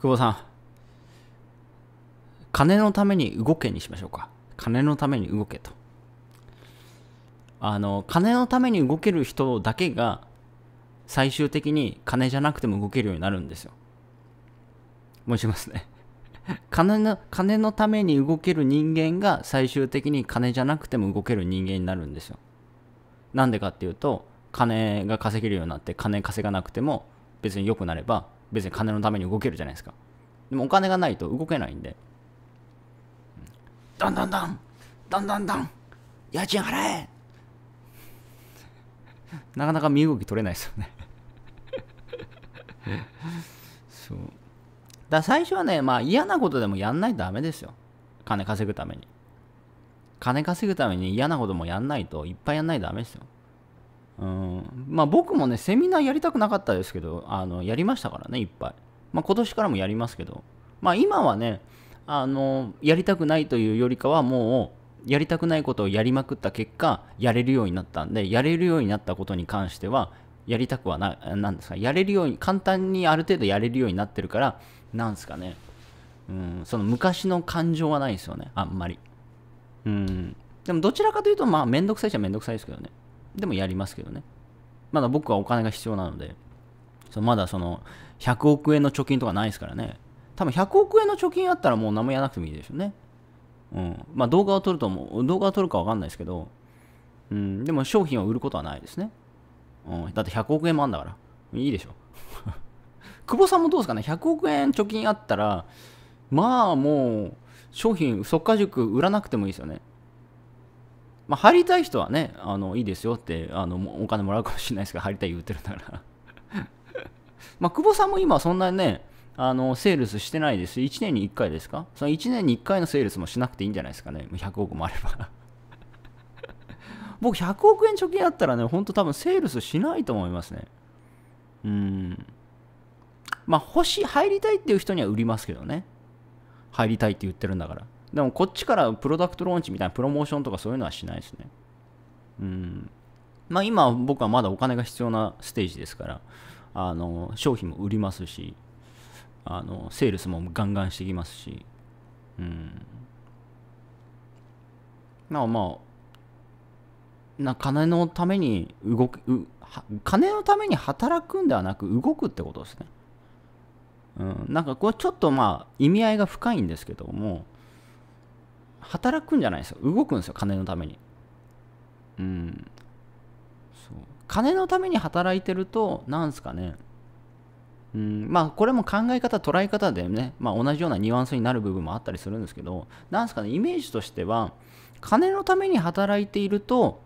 久保さん、金のために動けにしましょうか。金のために動けと。あの、金のために動ける人だけが、最終的に金じゃなくても動けるようになるんですよ。もうしますね。金の、金のために動ける人間が最終的に金じゃなくても動ける人間になるんですよ。なんでかっていうと、金が稼げるようになって金稼がなくても別に良くなれば別に金のために動けるじゃないですか。でもお金がないと動けないんで。どんどんどんどんどんどん家賃払えなかなか身動き取れないですよね そう。だ最初はね、まあ嫌なことでもやんないとダメですよ。金稼ぐために。金稼ぐために嫌なこともやんないと、いっぱいやんないとダメですよ。うんまあ、僕もね、セミナーやりたくなかったですけど、あのやりましたからね、いっぱい。まあ、今年からもやりますけど、まあ、今はねあの、やりたくないというよりかは、もうやりたくないことをやりまくった結果、やれるようになったんで、やれるようになったことに関しては、やりたくはな、なんですか、やれるように、簡単にある程度やれるようになってるから、なんですかね、うん、その昔の感情はないですよね、あんまり。うん、でも、どちらかというと、まあ、めんどくさいじゃめんどくさいですけどね。でもやりますけどね。まだ僕はお金が必要なので、そのまだその100億円の貯金とかないですからね。多分100億円の貯金あったらもう何もやらなくてもいいでしょうね。うん。まあ動画を撮るとも、動画を撮るかわかんないですけど、うん、でも商品を売ることはないですね。うん、だって100億円もあんだから。いいでしょ。久保さんもどうですかね ?100 億円貯金あったら、まあもう、商品、っか塾売らなくてもいいですよね。まあ、りたい人はね、あの、いいですよって、あの、お金もらうかもしれないですけど、入りたい言ってるなら まあ、久保さんも今そんなね、あの、セールスしてないですし、1年に1回ですかその1年に1回のセールスもしなくていいんじゃないですかね。100億もあれば 僕、100億円貯金あったらね、ほんと多分セールスしないと思いますね。うん。まあ、星入りたいっていう人には売りますけどね。入りたいって言ってるんだから。でもこっちからプロダクトローンチみたいなプロモーションとかそういうのはしないですね。うん。まあ今僕はまだお金が必要なステージですから、あの、商品も売りますし、あの、セールスもガンガンしてきますし、うん。まあまあ、な金のために動く、金のために働くんではなく動くってことですね。うん、なんかこれちょっとまあ意味合いが深いんですけども、働くんじゃないですよ動くんですよ金のためにうんそう金のために働いてるとなんすかねうんまあこれも考え方捉え方でね、まあ、同じようなニュアンスになる部分もあったりするんですけどなんすかねイメージとしては金のために働いていると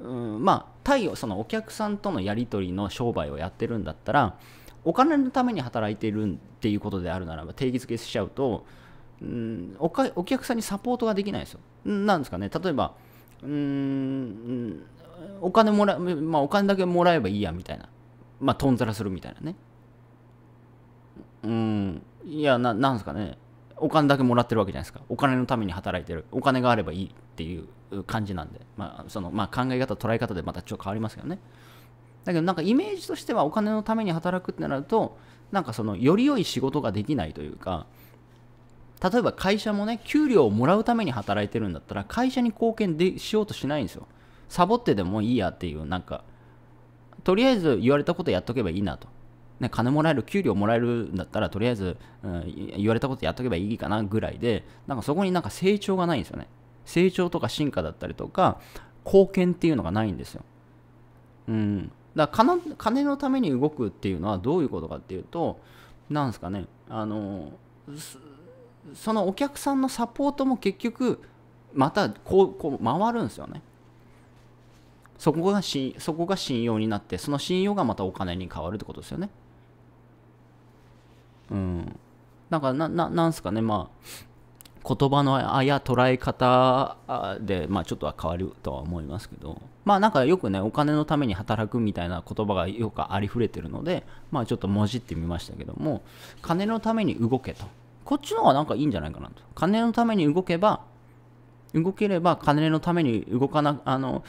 うんまあ対応そのお客さんとのやり取りの商売をやってるんだったらお金のために働いているっていうことであるならば定義付けしちゃうとうんおかお客さんにサポートができないですよ。なんですかね、例えば、うーん、お金もら、まあ、お金だけもらえばいいやみたいな、まあ、とんざらするみたいなね。うん、いや、ななんですかね、お金だけもらってるわけじゃないですか。お金のために働いてる。お金があればいいっていう感じなんで、まあ、その、まあ、考え方、捉え方でまたちょっと変わりますけどね。だけどなんかイメージとしてはお金のために働くってなるとなんかそのより良い仕事ができないというか例えば会社もね、給料をもらうために働いてるんだったら、会社に貢献でしようとしないんですよ。サボってでもいいやっていう、なんか、とりあえず言われたことやっとけばいいなと。ね、金もらえる、給料もらえるんだったら、とりあえず、うん、言われたことやっとけばいいかなぐらいで、なんかそこになんか成長がないんですよね。成長とか進化だったりとか、貢献っていうのがないんですよ。うん。だから金、金のために動くっていうのはどういうことかっていうと、なんですかね、あの、そのお客さんのサポートも結局またこうこう回るんですよねそこがしそこが信用になってその信用がまたお金に変わるってことですよねうんだからなななんすかねまあ言葉のあや捉え方で、まあ、ちょっとは変わるとは思いますけどまあなんかよくねお金のために働くみたいな言葉がよくありふれてるのでまあちょっともじってみましたけども金のために動けとこっちの方がなんかいいんじゃないかなと。金のために動けば、動ければ金のために動かな、あの、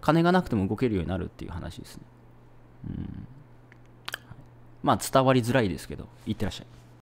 金がなくても動けるようになるっていう話ですね。うん。まあ伝わりづらいですけど、いってらっしゃい。